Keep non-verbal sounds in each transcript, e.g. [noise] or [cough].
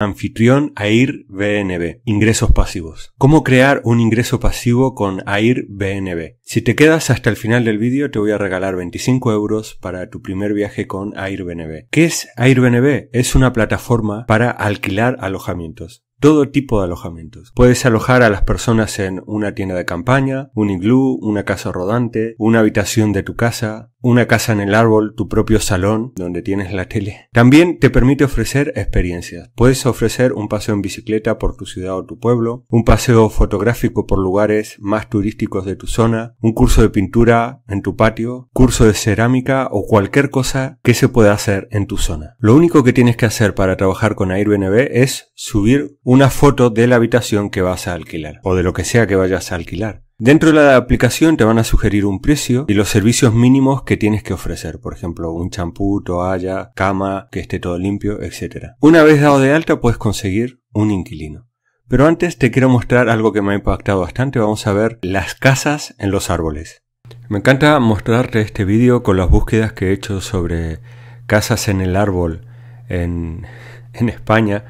Anfitrión AIR BNB. Ingresos pasivos. ¿Cómo crear un ingreso pasivo con AIRBNB? Si te quedas hasta el final del vídeo te voy a regalar 25 euros para tu primer viaje con AIRBNB. ¿Qué es AIRBNB? Es una plataforma para alquilar alojamientos todo tipo de alojamientos. Puedes alojar a las personas en una tienda de campaña, un iglú, una casa rodante, una habitación de tu casa, una casa en el árbol, tu propio salón donde tienes la tele. También te permite ofrecer experiencias. Puedes ofrecer un paseo en bicicleta por tu ciudad o tu pueblo, un paseo fotográfico por lugares más turísticos de tu zona, un curso de pintura en tu patio, curso de cerámica o cualquier cosa que se pueda hacer en tu zona. Lo único que tienes que hacer para trabajar con Airbnb es subir una foto de la habitación que vas a alquilar o de lo que sea que vayas a alquilar. Dentro de la aplicación te van a sugerir un precio y los servicios mínimos que tienes que ofrecer, por ejemplo, un champú, toalla, cama, que esté todo limpio, etc. Una vez dado de alta puedes conseguir un inquilino. Pero antes te quiero mostrar algo que me ha impactado bastante, vamos a ver las casas en los árboles. Me encanta mostrarte este vídeo con las búsquedas que he hecho sobre casas en el árbol en, en España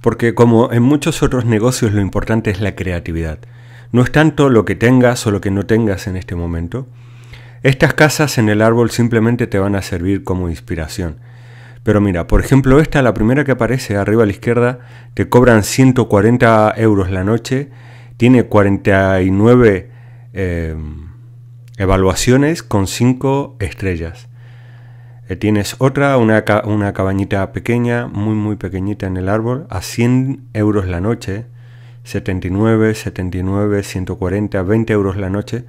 porque como en muchos otros negocios lo importante es la creatividad. No es tanto lo que tengas o lo que no tengas en este momento. Estas casas en el árbol simplemente te van a servir como inspiración. Pero mira, por ejemplo esta, la primera que aparece arriba a la izquierda, te cobran 140 euros la noche, tiene 49 eh, evaluaciones con 5 estrellas. Eh, tienes otra, una, cabañita pequeña, muy muy pequeñita en el árbol, a 100 euros la noche, 79, 79, 140, 20 euros la noche.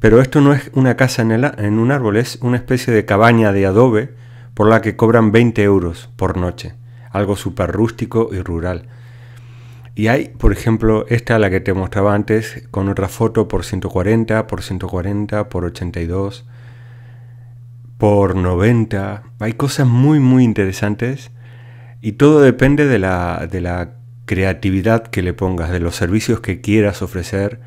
Pero esto no es una casa en, en un árbol, es una especie de cabaña de adobe por la que cobran 20 euros por noche. Algo súper rústico y rural. Y hay, por ejemplo, esta, la que te mostraba antes, con otra foto por 140, por 140, por 82 por 90. Hay cosas muy, muy interesantes y todo depende de la, de la creatividad que le pongas, de los servicios que quieras ofrecer.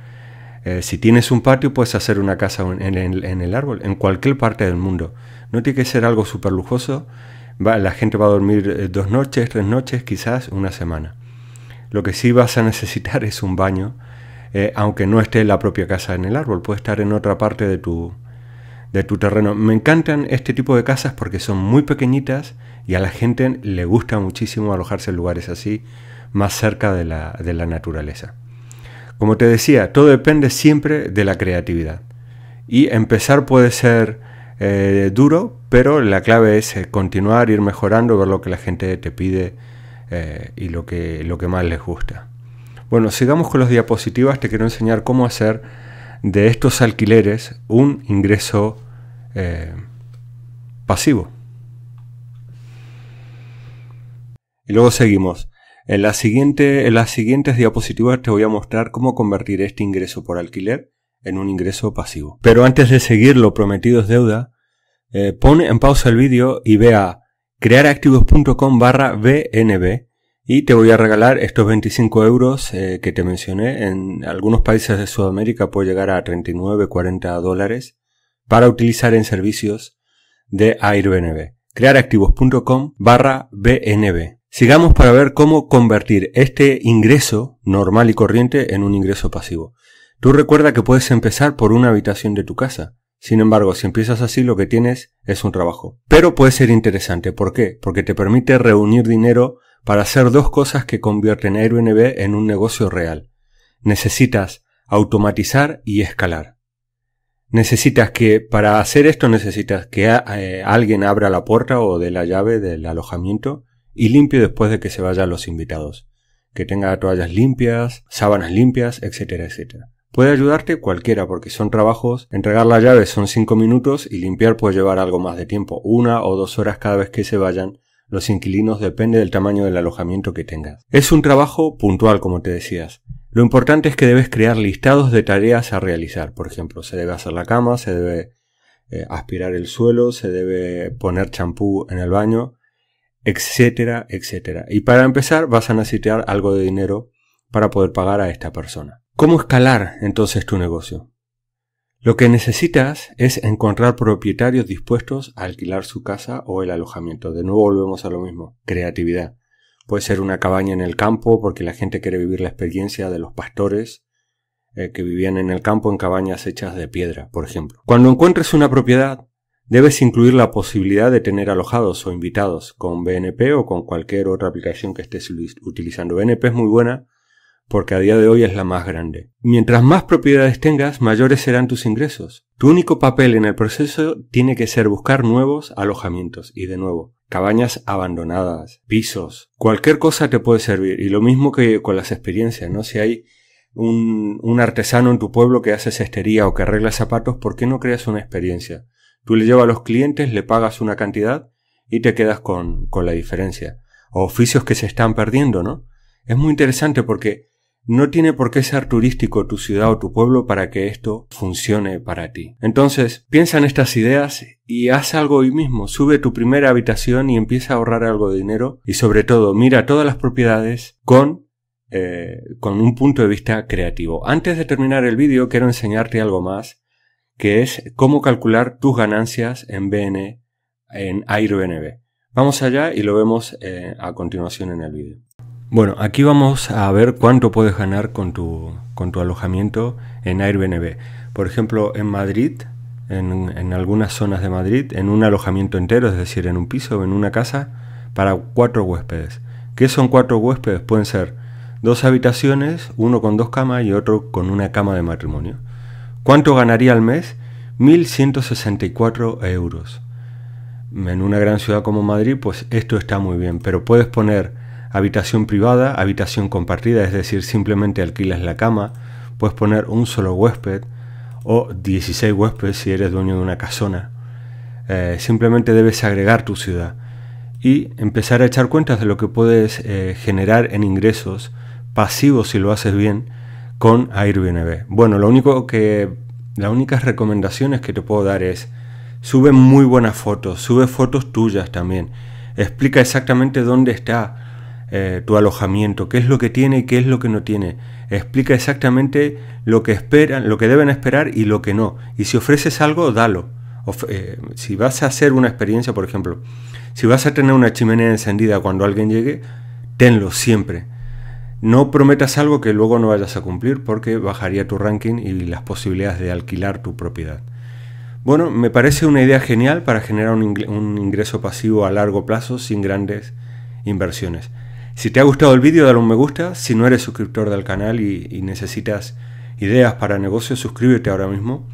Eh, si tienes un patio, puedes hacer una casa en, el árbol, en cualquier parte del mundo. No tiene que ser algo súper lujoso. Va, la gente va a dormir eh, dos noches, tres noches, quizás una semana. Lo que sí vas a necesitar [laughs] es un baño, eh, aunque no esté en la propia casa en el árbol, puede estar en otra parte de tu, de tu terreno. Me encantan este tipo de casas porque son muy pequeñitas y a la gente le gusta muchísimo alojarse en lugares así, más cerca de la, de la naturaleza. Como te decía, todo depende siempre de la creatividad. Y empezar puede ser eh, duro, pero la clave es eh, continuar, ir mejorando, ver lo que la gente te pide eh, y lo que, lo que más les gusta. Bueno, sigamos con las diapositivas, te quiero enseñar cómo hacer de estos alquileres un ingreso eh, pasivo. Y luego seguimos. En, la siguiente, en las siguientes diapositivas te voy a mostrar cómo convertir este ingreso por alquiler en un ingreso pasivo. Pero antes de seguir lo prometido es deuda, eh, en pausa el vídeo y vea crearactivos.com barra BNB y te voy a regalar estos 25 euros eh, que te mencioné. En algunos países de Sudamérica puede llegar a 39, 40 dólares para utilizar en servicios de AirBnB. Crearactivos.com barra BNB. Sigamos para ver cómo convertir este ingreso normal y corriente en un ingreso pasivo. Tú recuerda que puedes empezar por una habitación de tu casa. Sin embargo, si empiezas así lo que tienes es un trabajo. Pero puede ser interesante. ¿Por qué? Porque te permite reunir dinero para hacer dos cosas que convierten a Airbnb en un negocio real. Necesitas automatizar y escalar. Necesitas que, para hacer esto necesitas que eh, alguien abra la puerta o de la llave del alojamiento y limpie después de que se vayan los invitados. Que tenga toallas limpias, sábanas limpias, etcétera, etcétera. Puede ayudarte cualquiera porque son trabajos. Entregar la llave son cinco minutos y limpiar puede llevar algo más de tiempo, una o dos horas cada vez que se vayan los inquilinos depende del tamaño del alojamiento que tengas. Es un trabajo puntual, como te decías. Lo importante es que debes crear listados de tareas a realizar. Por ejemplo, se debe hacer la cama, se debe eh, aspirar el suelo, se debe poner champú en el baño, etcétera, etcétera. Y para empezar vas a necesitar algo de dinero para poder pagar a esta persona. ¿Cómo escalar entonces tu negocio? Lo que necesitas es encontrar propietarios dispuestos a alquilar su casa o el alojamiento. De nuevo volvemos a lo mismo, creatividad. Puede ser una cabaña en el campo porque la gente quiere vivir la experiencia de los pastores eh, que vivían en el campo en cabañas hechas de piedra, por ejemplo. Cuando encuentres una propiedad, debes incluir la posibilidad de tener alojados o invitados con BNP o con cualquier otra aplicación que estés utilizando. BNP es muy buena porque a día de hoy es la más grande. Mientras más propiedades tengas, mayores serán tus ingresos. Tu único papel en el proceso tiene que ser buscar nuevos alojamientos, y de nuevo, cabañas abandonadas, pisos, cualquier cosa te puede servir, y lo mismo que con las experiencias, ¿no? Si hay un, un artesano en tu pueblo que hace cestería o que arregla zapatos, ¿por qué no creas una experiencia? Tú le llevas a los clientes, le pagas una cantidad y te quedas con, con la diferencia. O oficios que se están perdiendo, ¿no? Es muy interesante porque no tiene por qué ser turístico tu ciudad o tu pueblo para que esto funcione para ti. Entonces, piensa en estas ideas y haz algo hoy mismo. Sube tu primera habitación y empieza a ahorrar algo de dinero. Y sobre todo, mira todas las propiedades con, eh, con un punto de vista creativo. Antes de terminar el vídeo, quiero enseñarte algo más, que es cómo calcular tus ganancias en BN, en Airbnb. Vamos allá y lo vemos eh, a continuación en el vídeo. Bueno, aquí vamos a ver cuánto puedes ganar con tu, con tu alojamiento en Airbnb. Por ejemplo, en Madrid, en, en, algunas zonas de Madrid, en un alojamiento entero, es decir, en un piso o en una casa, para cuatro huéspedes. ¿Qué son cuatro huéspedes? Pueden ser dos habitaciones, uno con dos camas y otro con una cama de matrimonio. ¿Cuánto ganaría al mes? 1.164 euros. En una gran ciudad como Madrid, pues esto está muy bien, pero puedes poner habitación privada, habitación compartida, es decir, simplemente alquilas la cama, puedes poner un solo huésped o 16 huéspedes si eres dueño de una casona. Eh, simplemente debes agregar tu ciudad y empezar a echar cuentas de lo que puedes eh, generar en ingresos pasivos si lo haces bien con Airbnb. Bueno, lo único que las únicas recomendaciones que te puedo dar es sube muy buenas fotos, sube fotos tuyas también. Explica exactamente dónde está eh, tu alojamiento, qué es lo que tiene y qué es lo que no tiene. Explica exactamente lo que esperan, lo que deben esperar y lo que no. Y si ofreces algo, dalo. Eh, si vas a hacer una experiencia, por ejemplo, si vas a tener una chimenea encendida cuando alguien llegue, tenlo siempre. No prometas algo que luego no vayas a cumplir porque bajaría tu ranking y las posibilidades de alquilar tu propiedad. Bueno, me parece una idea genial para generar un, ingreso pasivo a largo plazo sin grandes inversiones. Si te ha gustado el vídeo, dale un me gusta. Si no eres suscriptor del canal y, y necesitas ideas para negocios, suscríbete ahora mismo.